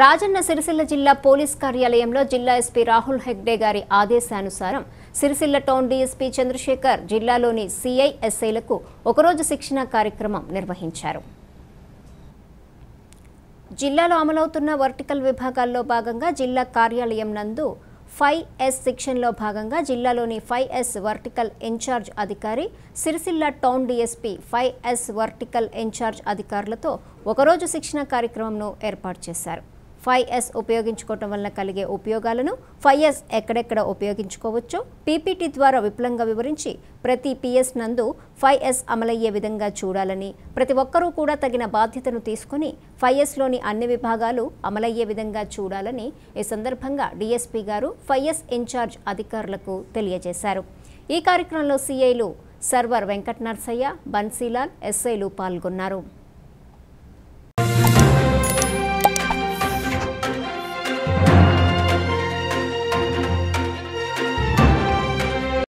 రాజన్న సిరిసిల్ల జిల్లా పోలీస్ కార్యాలయంలో జిల్లా ఎస్పీ రాహుల్ హెగ్డే గారి ఆదేశానుసారం సిరిసిల్ల టౌన్ డీఎస్పీ చంద్రశేఖర్ జిల్లాలోని సిఐఎస్ఐలకు ఒకరోజు శిక్షణ కార్యక్రమం నిర్వహించారు జిల్లాలో అమలవుతున్న వర్టికల్ విభాగాల్లో భాగంగా జిల్లా కార్యాలయం నందు ఫైవ్ ఎస్ శిక్షణలో భాగంగా జిల్లాలోని ఫైవ్ ఎస్ వర్టికల్ ఇన్ఛార్జ్ అధికారి Sircilla town DSP five S vertical incharge అధికారులతో ఒకరోజు శిక్షణ కార్యక్రమంను ఏర్పాటు చేశారు ఫైవ్ ఎస్ ఉపయోగించుకోవటం వలన కలిగే ఉపయోగాలను ఫైవ్ ఎస్ ఎక్కడెక్కడ ఉపయోగించుకోవచ్చో పీపీటీ ద్వారా విపులంగా వివరించి ప్రతి పిఎస్ నందు ఫైవ్ ఎస్ అమలయ్యే విధంగా చూడాలని ప్రతి ఒక్కరూ కూడా తగిన బాధ్యతను తీసుకుని ఫైవ్ ఎస్లోని అన్ని విభాగాలు అమలయ్యే విధంగా చూడాలని ఈ సందర్భంగా డీఎస్పీ గారు ఫైవ్ ఎస్ ఇన్ఛార్జ్ అధికారులకు తెలియజేశారు ఈ కార్యక్రమంలో సీఐలు సర్వర్ వెంకట నర్సయ్య బన్సీలాల్ ఎస్ఐలు పాల్గొన్నారు